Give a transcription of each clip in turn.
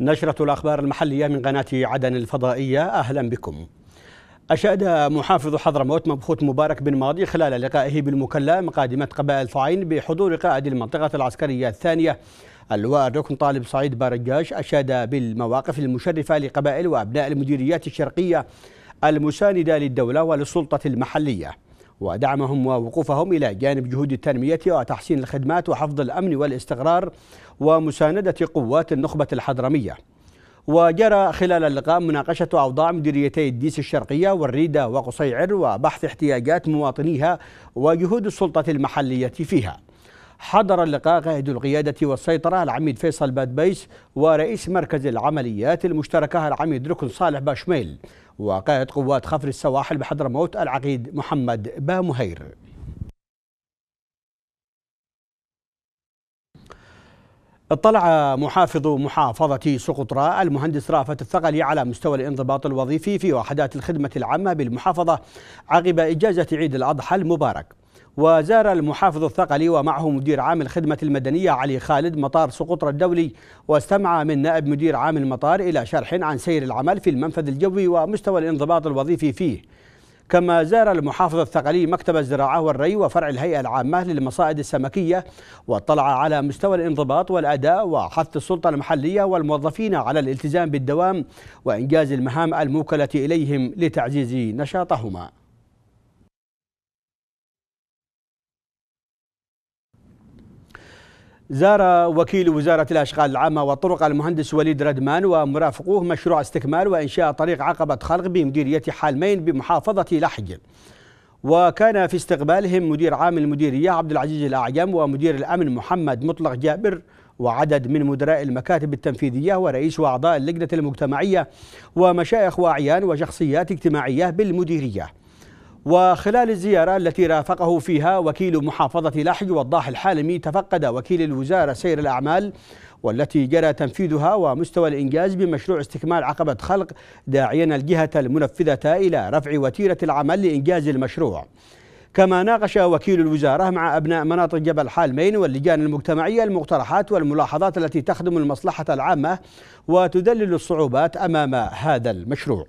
نشرة الأخبار المحلية من قناة عدن الفضائية أهلا بكم أشاد محافظ حضرموت مبخوت مبارك بن ماضي خلال لقائه بالمكلا مقادمة قبائل فعين بحضور قائد المنطقة العسكرية الثانية اللواء الركن طالب سعيد بارجاش أشاد بالمواقف المشرفة لقبائل وأبناء المديريات الشرقية المساندة للدولة وللسلطة المحلية ودعمهم ووقوفهم إلى جانب جهود التنمية وتحسين الخدمات وحفظ الأمن والاستقرار ومساندة قوات النخبة الحضرمية وجرى خلال اللقاء مناقشة أوضاع مديريتي الديس الشرقية والريدة وقصيعر وبحث احتياجات مواطنيها وجهود السلطة المحلية فيها حضر اللقاء قائد القيادة والسيطرة العميد فيصل بادبيس ورئيس مركز العمليات المشتركة العميد ركن صالح باشميل وقائد قوات خفر السواحل بحضرموت العقيد محمد با مهير اطلع محافظ محافظة سقطرى المهندس رافت الثقلي على مستوى الانضباط الوظيفي في وحدات الخدمة العامة بالمحافظة عقب إجازة عيد الأضحى المبارك وزار المحافظ الثقلي ومعه مدير عام الخدمة المدنية علي خالد مطار سقطرى الدولي واستمع من نائب مدير عام المطار إلى شرح عن سير العمل في المنفذ الجوي ومستوى الانضباط الوظيفي فيه كما زار المحافظ الثقلي مكتب الزراعة والري وفرع الهيئة العامة للمصائد السمكية واطلع على مستوى الانضباط والأداء وحث السلطة المحلية والموظفين على الالتزام بالدوام وإنجاز المهام الموكلة إليهم لتعزيز نشاطهما زار وكيل وزارة الأشغال العامة والطرق المهندس وليد ردمان ومرافقوه مشروع استكمال وإنشاء طريق عقبة خلق بمديرية حالمين بمحافظة لحج وكان في استقبالهم مدير عام المديرية عبد العزيز الأعجم ومدير الأمن محمد مطلق جابر وعدد من مدراء المكاتب التنفيذية ورئيس وأعضاء اللجنة المجتمعية ومشايخ وأعيان وشخصيات اجتماعية بالمديرية وخلال الزيارة التي رافقه فيها وكيل محافظة لحج والضاحي الحالمي تفقد وكيل الوزارة سير الأعمال والتي جرى تنفيذها ومستوى الإنجاز بمشروع استكمال عقبة خلق داعيا الجهة المنفذة إلى رفع وتيرة العمل لإنجاز المشروع كما ناقش وكيل الوزارة مع أبناء مناطق جبل حالمين واللجان المجتمعية المقترحات والملاحظات التي تخدم المصلحة العامة وتدلل الصعوبات أمام هذا المشروع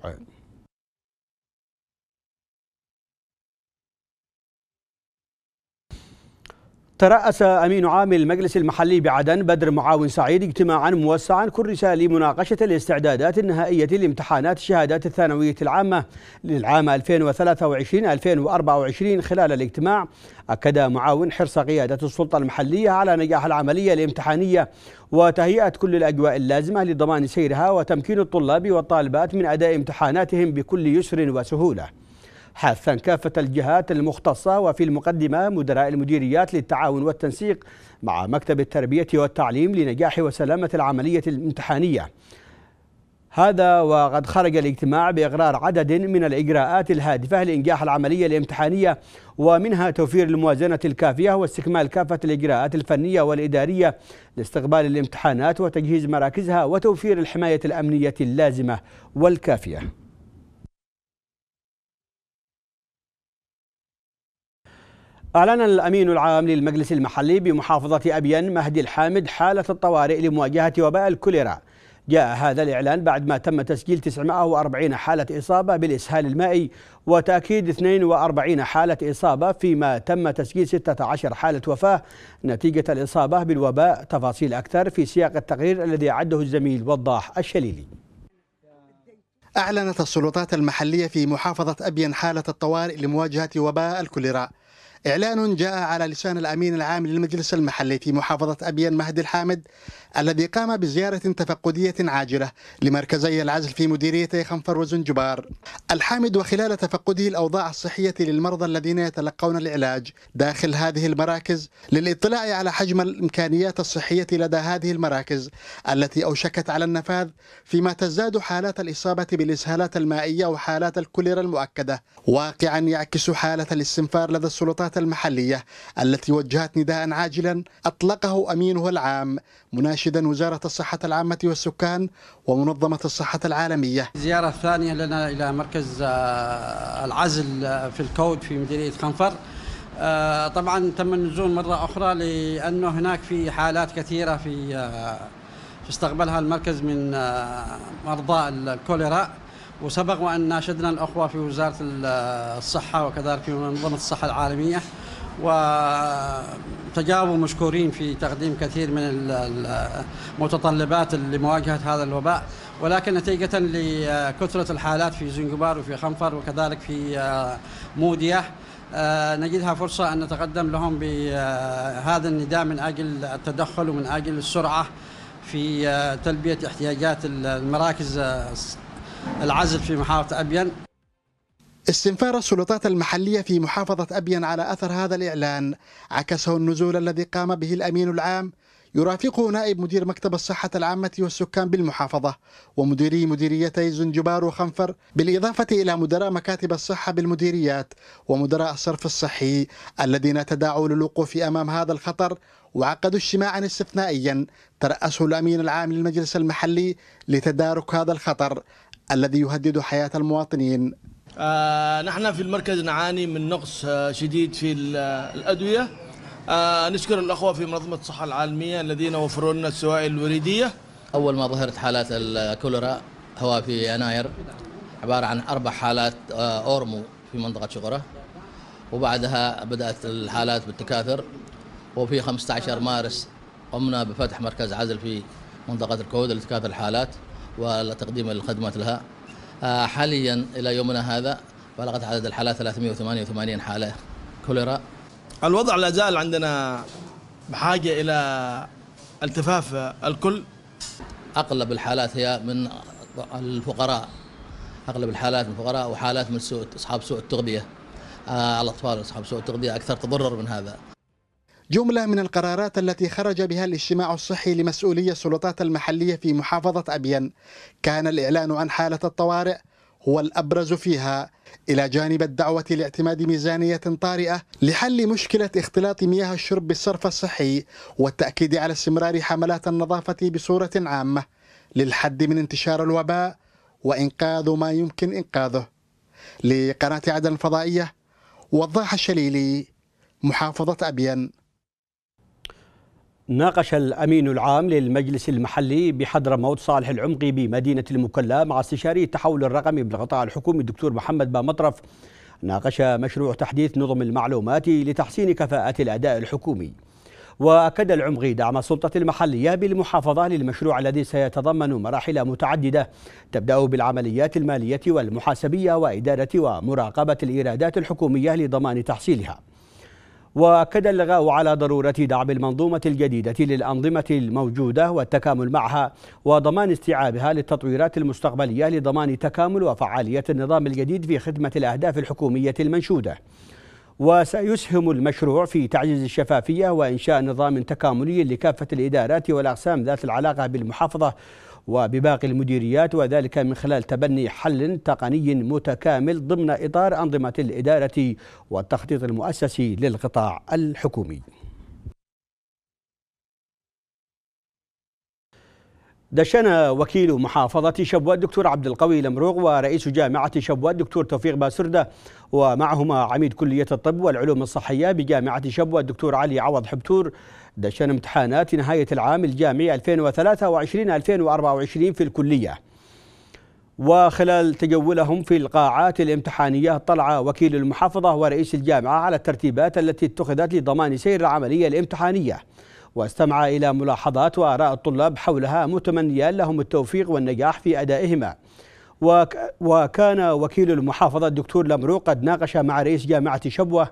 ترأس أمين عام المجلس المحلي بعدن بدر معاون سعيد اجتماعا موسعا كرس لمناقشة الاستعدادات النهائية لامتحانات الشهادات الثانوية العامة للعام 2023-2024 خلال الاجتماع أكد معاون حرص قيادة السلطة المحلية على نجاح العملية الامتحانية وتهيئة كل الأجواء اللازمة لضمان سيرها وتمكين الطلاب والطالبات من أداء امتحاناتهم بكل يسر وسهولة حاثا كافة الجهات المختصة وفي المقدمة مدراء المديريات للتعاون والتنسيق مع مكتب التربية والتعليم لنجاح وسلامة العملية الامتحانية هذا وقد خرج الاجتماع بإقرار عدد من الإجراءات الهادفة لإنجاح العملية الامتحانية ومنها توفير الموازنة الكافية واستكمال كافة الإجراءات الفنية والإدارية لاستقبال الامتحانات وتجهيز مراكزها وتوفير الحماية الأمنية اللازمة والكافية أعلن الأمين العام للمجلس المحلي بمحافظة أبين مهدي الحامد حالة الطوارئ لمواجهة وباء الكوليرا جاء هذا الإعلان بعد ما تم تسجيل 940 حالة إصابة بالإسهال المائي وتأكيد 42 حالة إصابة فيما تم تسجيل 16 حالة وفاة نتيجة الإصابة بالوباء تفاصيل أكثر في سياق التقرير الذي عده الزميل وضاح الشليلي أعلنت السلطات المحلية في محافظة أبين حالة الطوارئ لمواجهة وباء الكوليرا إعلان جاء على لسان الأمين العام للمجلس المحلي في محافظة أبين مهدي الحامد الذي قام بزيارة تفقدية عاجلة لمركزي العزل في مديريتي خنفر وزنجبار الحامد وخلال تفقده الأوضاع الصحية للمرضى الذين يتلقون العلاج داخل هذه المراكز للاطلاع على حجم الإمكانيات الصحية لدى هذه المراكز التي أوشكت على النفاذ فيما تزداد حالات الإصابة بالإسهالات المائية وحالات الكوليرا المؤكدة واقعا يعكس حالة الاستنفار لدى السلطات السلطات المحلية التي وجهت نداء عاجلا أطلقه أمينه العام مناشدا وزارة الصحة العامة والسكان ومنظمة الصحة العالمية زيارة ثانية لنا إلى مركز آه، العزل آه، في الكود في مديرية خنفر آه، طبعا تم النزول مرة أخرى لأنه هناك في حالات كثيرة في استقبلها المركز من مرضى الكوليرا وسبق وأن ناشدنا الأخوة في وزارة الصحة وكذلك في منظمة الصحة العالمية وتجاوبوا مشكورين في تقديم كثير من المتطلبات لمواجهة هذا الوباء ولكن نتيجة لكثرة الحالات في زنجبار وفي خنفر وكذلك في آه، مودية آه، نجدها فرصة أن نتقدم لهم بهذا آه، النداء من أجل التدخل ومن أجل السرعة في تلبية احتياجات المراكز العزل في محافظة أبين استنفار السلطات المحلية في محافظة أبين على أثر هذا الإعلان عكسه النزول الذي قام به الأمين العام يرافقه نائب مدير مكتب الصحة العامة والسكان بالمحافظة ومديري مديريتي زنجبار وخنفر بالإضافة إلى مدراء مكاتب الصحة بالمديريات ومدراء الصرف الصحي الذين تداعوا للوقوف أمام هذا الخطر وعقدوا اجتماعا استثنائيا ترأسه الأمين العام للمجلس المحلي لتدارك هذا الخطر الذي يهدد حياة المواطنين آه، نحن في المركز نعاني من نقص آه، شديد في الأدوية آه، نشكر الأخوة في منظمة الصحة العالمية الذين وفروا لنا السوائل الوريدية أول ما ظهرت حالات الكوليرا هو في يناير عبارة عن أربع حالات أورمو في منطقة شقرة وبعدها بدأت الحالات بالتكاثر وفي 15 مارس قمنا بفتح مركز عزل في منطقة الكود لتكاثر الحالات وتقديم الخدمات لها آه، حاليا الى يومنا هذا بلغت عدد الحالات 388 حاله كوليرا الوضع لا زال عندنا بحاجه الى التفاف الكل اغلب الحالات هي من الفقراء اغلب الحالات من الفقراء وحالات من سوء اصحاب سوء التغذيه آه، الاطفال اصحاب سوء التغذيه اكثر تضرر من هذا جملة من القرارات التي خرج بها الاجتماع الصحي لمسؤولية السلطات المحلية في محافظة أبين كان الإعلان عن حالة الطوارئ هو الأبرز فيها إلى جانب الدعوة لاعتماد ميزانية طارئة لحل مشكلة اختلاط مياه الشرب بالصرف الصحي والتأكيد على استمرار حملات النظافة بصورة عامة للحد من انتشار الوباء وإنقاذ ما يمكن إنقاذه لقناة عدن الفضائية وضاح الشليلي محافظة أبين ناقش الأمين العام للمجلس المحلي بحضرموت صالح العمقي بمدينة المكلا مع استشاري التحول الرقمي بالقطاع الحكومي الدكتور محمد بامطرف ناقش مشروع تحديث نظم المعلومات لتحسين كفاءة الأداء الحكومي وأكد العمقي دعم السلطة المحلية بالمحافظة للمشروع الذي سيتضمن مراحل متعددة تبدأ بالعمليات المالية والمحاسبية وإدارة ومراقبة الإيرادات الحكومية لضمان تحصيلها وكد اللغاء على ضرورة دعم المنظومة الجديدة للأنظمة الموجودة والتكامل معها وضمان استيعابها للتطويرات المستقبلية لضمان تكامل وفعالية النظام الجديد في خدمة الأهداف الحكومية المنشودة وسيسهم المشروع في تعزيز الشفافية وإنشاء نظام تكاملي لكافة الإدارات والأقسام ذات العلاقة بالمحافظة وبباقي المديريات وذلك من خلال تبني حل تقني متكامل ضمن إطار أنظمة الإدارة والتخطيط المؤسسي للقطاع الحكومي دشن وكيل محافظة شبوة الدكتور عبد القوي لمروغ ورئيس جامعة شبوة الدكتور توفيق باسردة ومعهما عميد كلية الطب والعلوم الصحية بجامعة شبوة الدكتور علي عوض حبتور دشن امتحانات نهاية العام الجامعي 2023-2024 في الكلية وخلال تجولهم في القاعات الامتحانية طلع وكيل المحافظة ورئيس الجامعة على الترتيبات التي اتخذت لضمان سير العملية الامتحانية واستمع إلى ملاحظات وآراء الطلاب حولها متمنيا لهم التوفيق والنجاح في أدائهما وك وكان وكيل المحافظة الدكتور لمرو قد ناقش مع رئيس جامعة شبوة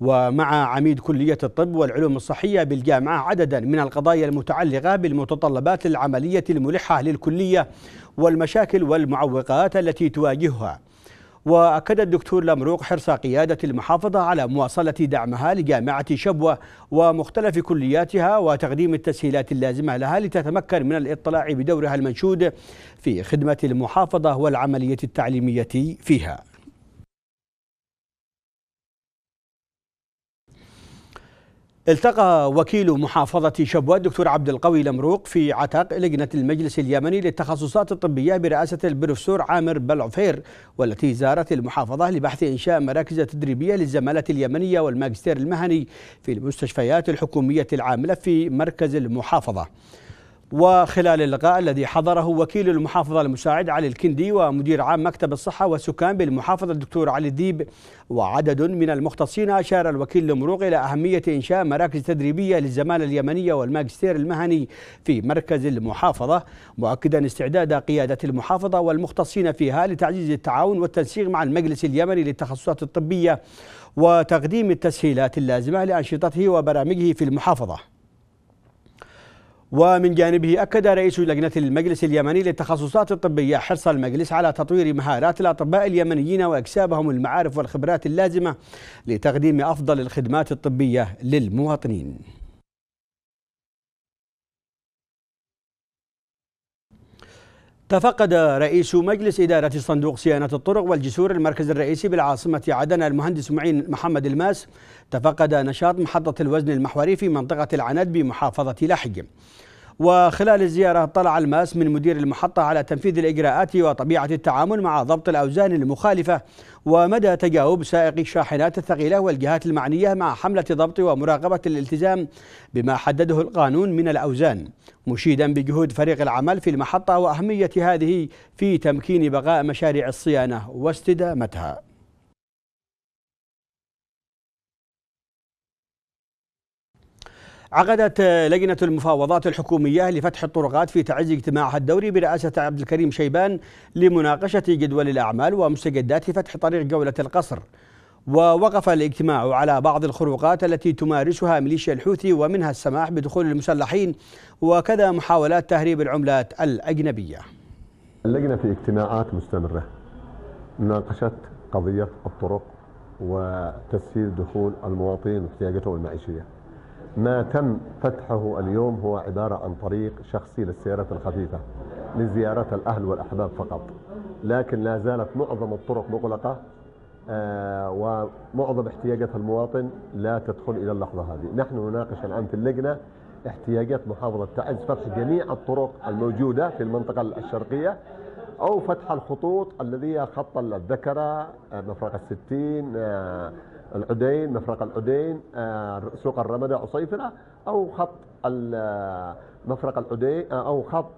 ومع عميد كلية الطب والعلوم الصحية بالجامعة عددا من القضايا المتعلقة بالمتطلبات العملية الملحة للكلية والمشاكل والمعوقات التي تواجهها وأكد الدكتور لمروق حرص قيادة المحافظة على مواصلة دعمها لجامعة شبوة ومختلف كلياتها وتقديم التسهيلات اللازمة لها لتتمكن من الاطلاع بدورها المنشود في خدمة المحافظة والعملية التعليمية فيها التقى وكيل محافظة شبوة الدكتور عبد القوي لمروق في عتاق لجنة المجلس اليمني للتخصصات الطبية برئاسة البروفيسور عامر بلعفير والتي زارت المحافظة لبحث إنشاء مراكز تدريبية للزمالة اليمنية والماجستير المهني في المستشفيات الحكومية العاملة في مركز المحافظة. وخلال اللقاء الذي حضره وكيل المحافظة المساعد علي الكندي ومدير عام مكتب الصحة والسكان بالمحافظة الدكتور علي الديب وعدد من المختصين أشار الوكيل لمروق إلى أهمية إنشاء مراكز تدريبية للزمالة اليمنية والماجستير المهني في مركز المحافظة مؤكدا استعداد قيادة المحافظة والمختصين فيها لتعزيز التعاون والتنسيق مع المجلس اليمني للتخصصات الطبية وتقديم التسهيلات اللازمة لأنشطته وبرامجه في المحافظة ومن جانبه أكد رئيس لجنة المجلس اليمني للتخصصات الطبية حرص المجلس على تطوير مهارات الأطباء اليمنيين وإكسابهم المعارف والخبرات اللازمة لتقديم أفضل الخدمات الطبية للمواطنين تفقد رئيس مجلس إدارة صندوق صيانة الطرق والجسور المركز الرئيسي بالعاصمة عدن المهندس معين محمد الماس تفقد نشاط محطة الوزن المحوري في منطقة العند بمحافظة لحج وخلال الزيارة اطلع الماس من مدير المحطة على تنفيذ الإجراءات وطبيعة التعامل مع ضبط الأوزان المخالفة ومدى تجاوب سائقي الشاحنات الثقيلة والجهات المعنية مع حملة ضبط ومراقبة الالتزام بما حدده القانون من الأوزان مشيدا بجهود فريق العمل في المحطة وأهمية هذه في تمكين بقاء مشاريع الصيانة واستدامتها عقدت لجنة المفاوضات الحكومية لفتح الطرقات في تعز اجتماعها الدوري برئاسة عبد الكريم شيبان لمناقشة جدول الأعمال ومستجدات فتح طريق جولة القصر ووقف الاجتماع على بعض الخروقات التي تمارسها ميليشيا الحوثي ومنها السماح بدخول المسلحين وكذا محاولات تهريب العملات الأجنبية اللجنة في اجتماعات مستمرة مناقشة قضية الطرق وتسهيل دخول المواطنين واحتياجاتهم المعيشية ما تم فتحه اليوم هو عبارة عن طريق شخصي للسيارات الخفيفة لزيارة الأهل والأحباب فقط لكن لا زالت معظم الطرق مغلقة آه، ومعظم احتياجات المواطن لا تدخل إلى اللحظة هذه نحن نناقش الآن في اللجنة احتياجات محافظة تعز فتح جميع الطرق الموجودة في المنطقة الشرقية أو فتح الخطوط الذي هي خط الذكرة آه، مفرق الستين آه، العدين مفرق العدين آه، سوق الرمدة عصيفرة أو خط مفرق العدين أو خط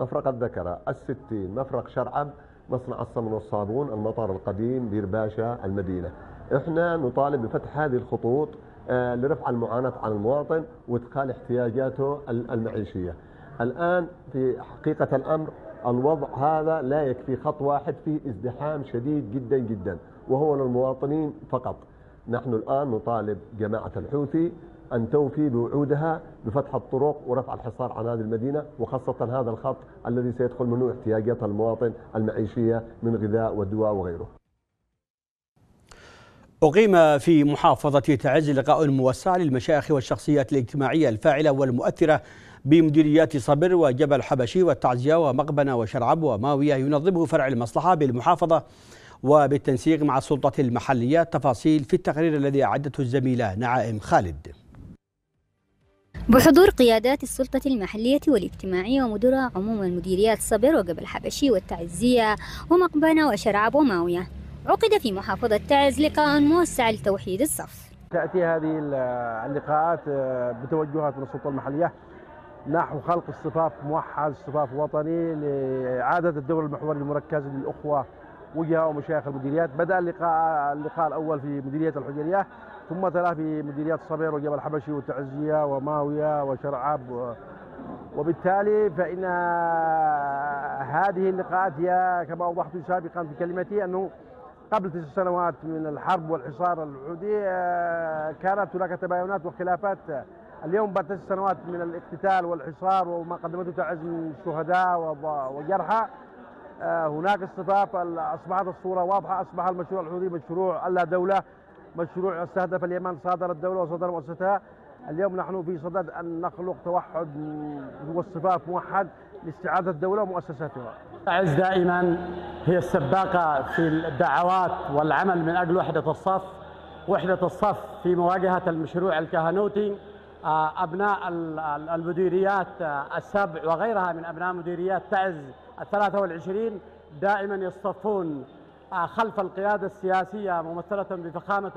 مفرق الذكرة الستين مفرق شرعب مصنع الصمن والصابون المطار القديم بير باشا المدينة احنا نطالب بفتح هذه الخطوط لرفع المعاناة عن المواطن وادخال احتياجاته المعيشية الآن في حقيقة الأمر الوضع هذا لا يكفي خط واحد في ازدحام شديد جدا جدا وهو للمواطنين فقط نحن الآن نطالب جماعة الحوثي أن توفي بوعودها بفتح الطرق ورفع الحصار عن هذه المدينة وخاصة هذا الخط الذي سيدخل منه احتياجات المواطن المعيشية من غذاء ودواء وغيره أقيم في محافظة تعز لقاء موسع للمشايخ والشخصيات الاجتماعية الفاعلة والمؤثرة بمديريات صبر وجبل حبشي والتعزية ومقبنة وشرعب وماوية ينظمه فرع المصلحة بالمحافظة وبالتنسيق مع السلطة المحلية تفاصيل في التقرير الذي أعدته الزميلة نعائم خالد بحضور قيادات السلطة المحلية والاجتماعية ومدراء عموم المديريات صبر وجبل حبشي والتعزية ومقبنة وشرعب وماوية عقد في محافظة تعز لقاء موسع لتوحيد الصف تأتي هذه اللقاءات آه، بتوجهات من السلطة المحلية نحو خلق اصطفاف موحد اصطفاف وطني لإعادة الدور المحوري المركز للأخوة وجهة ومشايخ المديريات بدأ اللقاء, اللقاء الأول في مديرية الحجرية ثم تلا في مديريات الصبير وجبل الحبشي والتعزية وماوية وشرعب وبالتالي فإن هذه اللقاءات هي كما أوضحت سابقا في كلمتي أنه قبل تسع سنوات من الحرب والحصار العودي آه، كانت هناك تباينات وخلافات اليوم بعد تسع سنوات من الاقتتال والحصار وما قدمته تعز من شهداء وجرحى آه، هناك اصطفاف اصبحت الصوره واضحه اصبح المشروع الحوثي مشروع اللا دوله مشروع استهدف اليمن صادر الدوله وصدر مؤسستها اليوم نحن في صدد ان نخلق توحد واصطفاف موحد لاستعاده الدوله ومؤسساتها. تعز دائما هي السباقه في الدعوات والعمل من اجل وحده الصف، وحده الصف في مواجهه المشروع الكهنوتي آه، أبناء المديريات آه، السبع وغيرها من أبناء مديريات تعز الثلاثة والعشرين دائما يصطفون آه، خلف القيادة السياسية ممثلة بفخامة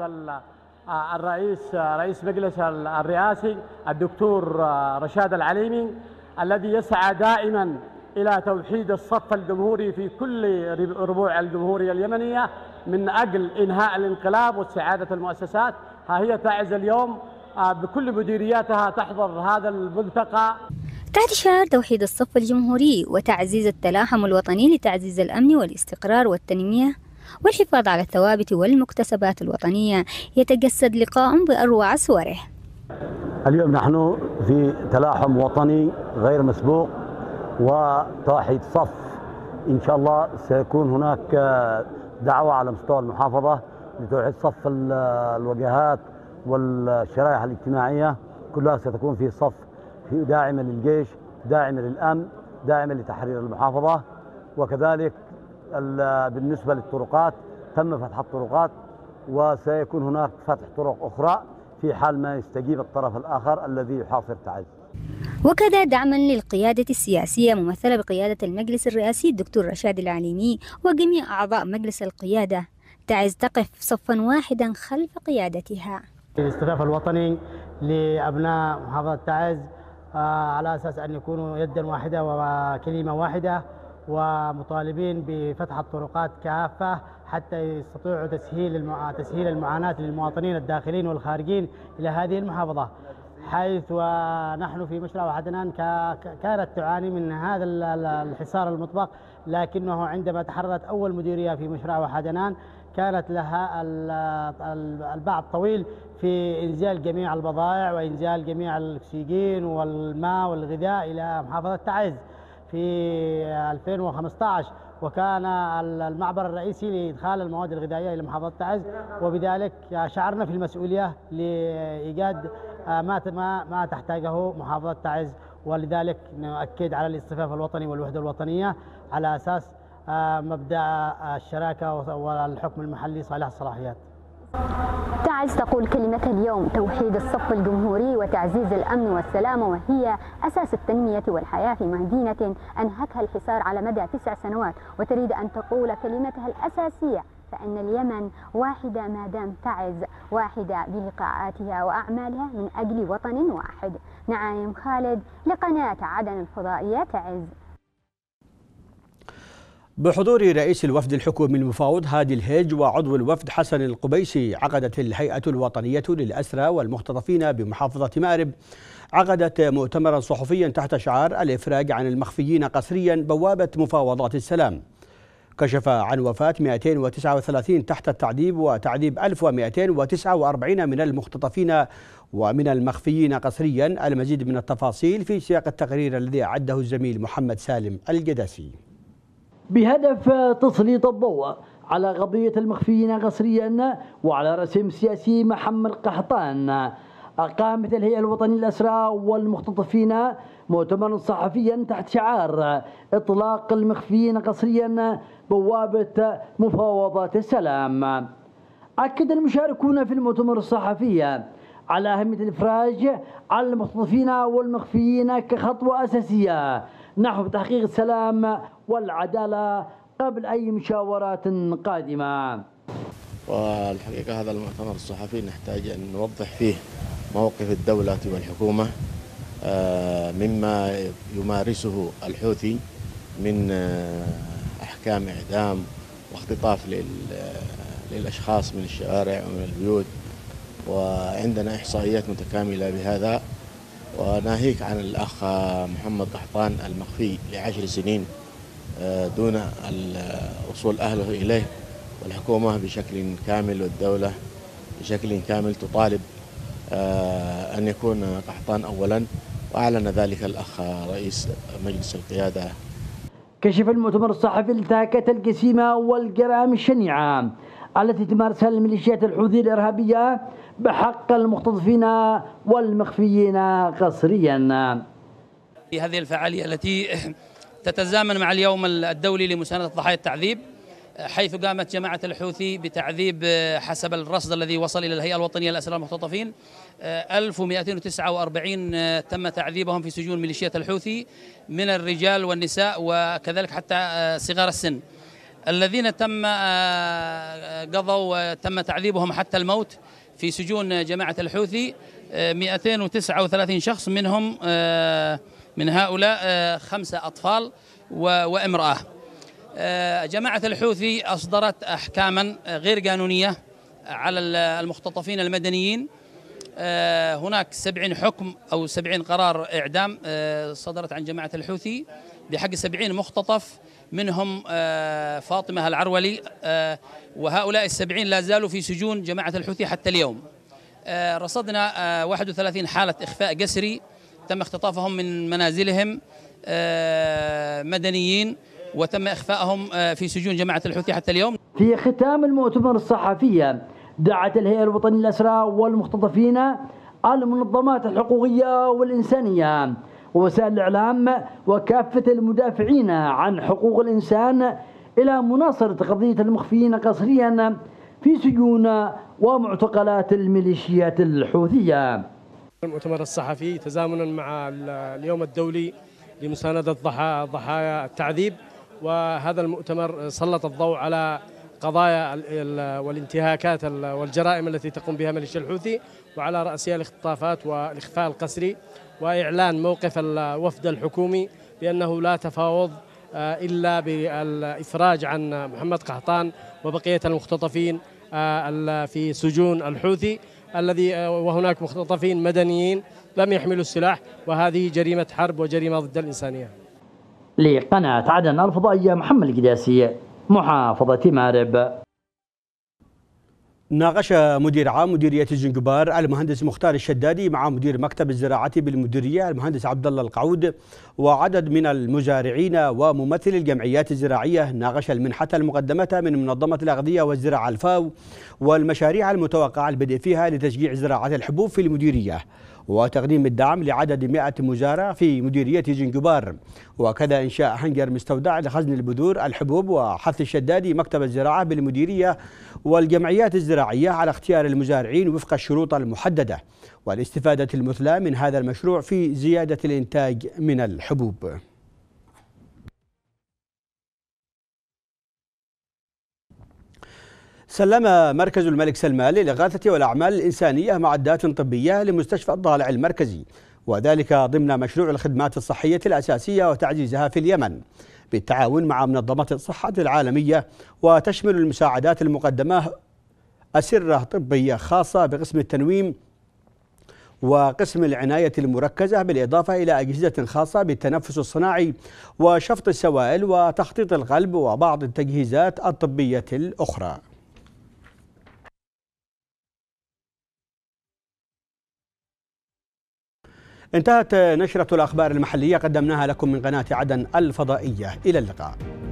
الرئيس رئيس مجلس الرئاسي الدكتور رشاد العليمي الذي يسعى دائما إلى توحيد الصف الجمهوري في كل ربوع الجمهورية اليمنية من أجل إنهاء الانقلاب واستعادة المؤسسات ها هي تعز اليوم آه، بكل مديرياتها تحضر هذا الملتقى تحت شعار توحيد الصف الجمهوري وتعزيز التلاحم الوطني لتعزيز الأمن والاستقرار والتنمية والحفاظ على الثوابت والمكتسبات الوطنية يتجسد لقاء بأروع صوره اليوم نحن في تلاحم وطني غير مسبوق وتوحيد صف إن شاء الله سيكون هناك آه، دعوة على مستوى المحافظة لتوحيد صف آه، الوجهات والشرائح الاجتماعية كلها ستكون في صف داعمة للجيش داعمة للأمن داعمة لتحرير المحافظة وكذلك بالنسبة للطرقات تم فتح الطرقات وسيكون هناك فتح طرق أخرى في حال ما يستجيب الطرف الآخر الذي يحاصر تعز وكذا دعما للقيادة السياسية ممثلة بقيادة المجلس الرئاسي الدكتور رشاد العليمي وجميع أعضاء مجلس القيادة تعز تقف صفا واحدا خلف قيادتها الاستضافة الوطني لأبناء محافظة تعز آه، على أساس أن يكونوا يدا واحدة وكلمة واحدة ومطالبين بفتح الطرقات كافة حتى يستطيعوا تسهيل المع... تسهيل المعاناة للمواطنين الداخلين والخارجين إلى هذه المحافظة حيث ونحن في مشرع وعدنان كانت تعاني من هذا الحصار المطبق لكنه عندما تحررت أول مديرية في مشرع وعدنان كانت لها البعض طويل في إنزال جميع البضائع وإنزال جميع الأكسجين والماء والغذاء إلى محافظة تعز في 2015 وكان المعبر الرئيسي لإدخال المواد الغذائية إلى محافظة تعز وبذلك شعرنا في المسؤولية لإيجاد ما ما تحتاجه محافظة تعز ولذلك نؤكد على الاصطفاف الوطني والوحدة الوطنية على أساس آه، مبدا آه، الشراكه والحكم المحلي صالح الصلاحيات تعز تقول كلمة اليوم توحيد الصف الجمهوري وتعزيز الأمن والسلامة وهي أساس التنمية والحياة في مدينة أنهكها الحصار على مدى تسع سنوات وتريد أن تقول كلمتها الأساسية فأن اليمن واحدة ما دام تعز واحدة بلقاءاتها وأعمالها من أجل وطن واحد نعيم خالد لقناة عدن الفضائية تعز بحضور رئيس الوفد الحكومي المفاوض هادي الهيج وعضو الوفد حسن القبيسي عقدت الهيئة الوطنية للأسرى والمختطفين بمحافظة مأرب عقدت مؤتمرا صحفيا تحت شعار الإفراج عن المخفيين قسريا بوابة مفاوضات السلام كشف عن وفاة 239 تحت التعذيب وتعذيب 1249 من المختطفين ومن المخفيين قسريا المزيد من التفاصيل في سياق التقرير الذي أعده الزميل محمد سالم الجداسي بهدف تسليط الضوء على قضية المخفيين قسريا وعلى رسم سياسي محمد قحطان أقامت الهيئة الوطنية الأسرى والمختطفين مؤتمرا صحفيا تحت شعار إطلاق المخفيين قسريا بوابة مفاوضات السلام أكد المشاركون في المؤتمر الصحفي على أهمية الإفراج على المختطفين والمخفيين كخطوة أساسية نحو تحقيق السلام والعدالة قبل أي مشاورات قادمة والحقيقة هذا المؤتمر الصحفي نحتاج أن نوضح فيه موقف الدولة والحكومة آه، مما يمارسه الحوثي من آه، أحكام إعدام واختطاف آه، للأشخاص من الشوارع ومن البيوت وعندنا إحصائيات متكاملة بهذا وناهيك عن الأخ محمد قحطان المخفي لعشر سنين دون وصول أهله إليه والحكومة بشكل كامل والدولة بشكل كامل تطالب آه، أن يكون قحطان أولا وأعلن ذلك الأخ رئيس مجلس القيادة كشف المؤتمر الصحفي التهاكات الجسيمة والجرائم الشنيعة التي تمارسها الميليشيات الحوثي الإرهابية بحق المختطفين والمخفيين قسريا في هذه الفعالية التي تتزامن مع اليوم الدولي لمساندة ضحايا التعذيب آه، حيث قامت جماعة الحوثي بتعذيب آه، حسب الرصد الذي وصل إلى الهيئة الوطنية للأسرى المختطفين 1249 تم تعذيبهم في سجون ميليشيات الحوثي من الرجال والنساء وكذلك حتى آه، صغار السن الذين تم قضوا تم تعذيبهم حتى الموت في سجون جماعة الحوثي 239 شخص منهم من هؤلاء آه، خمسة أطفال وامرأة آه، جماعة الحوثي أصدرت أحكاما آه، غير قانونية على المختطفين المدنيين هناك سبعين حكم أو سبعين قرار إعدام صدرت عن جماعة الحوثي بحق سبعين مختطف منهم فاطمة العرولي وهؤلاء السبعين لا زالوا في سجون جماعة الحوثي حتى اليوم رصدنا 31 حالة إخفاء جسري تم اختطافهم من منازلهم آه، مدنيين وتم إخفائهم آه، في سجون جماعة الحوثي حتى اليوم في ختام المؤتمر الصحفي دعت الهيئة الوطنية للأسرى والمختطفين المنظمات الحقوقية والإنسانية ووسائل الإعلام وكافة المدافعين عن حقوق الإنسان إلى مناصرة قضية المخفيين قسريا في سجون ومعتقلات الميليشيات الحوثية المؤتمر الصحفي تزامنا مع اليوم الدولي لمساندة ضحايا التعذيب وهذا المؤتمر سلط الضوء على قضايا والانتهاكات والجرائم التي تقوم بها ميليشيا الحوثي وعلى رأسها الاختطافات والإخفاء القسري وإعلان موقف الوفد الحكومي بأنه لا تفاوض آه، إلا بالإفراج عن محمد قحطان وبقية المختطفين آه، في سجون الحوثي الذي آه، وهناك مختطفين مدنيين لم يحملوا السلاح وهذه جريمة حرب وجريمة ضد الإنسانية لقناة عدن الفضائية محمد القداسي محافظة مارب ناقش مدير عام مديرية الزنجبار المهندس مختار الشدادي مع مدير مكتب الزراعة بالمديرية المهندس عبد الله القعود وعدد من المزارعين وممثلي الجمعيات الزراعية ناقش المنحة المقدمة من منظمة الأغذية والزراعة الفاو والمشاريع المتوقعة البدء فيها لتشجيع زراعة الحبوب في المديرية وتقديم الدعم لعدد 100 مزارع في مديرية جنجبار وكذا إنشاء هنجر مستودع لخزن البذور الحبوب وحث الشدادي مكتب الزراعة بالمديرية والجمعيات الزراعية على اختيار المزارعين وفق الشروط المحددة والاستفادة المثلى من هذا المشروع في زيادة الإنتاج من الحبوب الحبوب سلم مركز الملك سلمان للإغاثة والأعمال الإنسانية معدات طبية لمستشفى الضالع المركزي وذلك ضمن مشروع الخدمات الصحية الأساسية وتعزيزها في اليمن بالتعاون مع منظمة الصحة العالمية وتشمل المساعدات المقدمة أسرة طبية خاصة بقسم التنويم وقسم العناية المركزة بالإضافة إلى أجهزة خاصة بالتنفس الصناعي وشفط السوائل وتخطيط القلب وبعض التجهيزات الطبية الأخرى انتهت نشرة الأخبار المحلية قدمناها لكم من قناة عدن الفضائية إلى اللقاء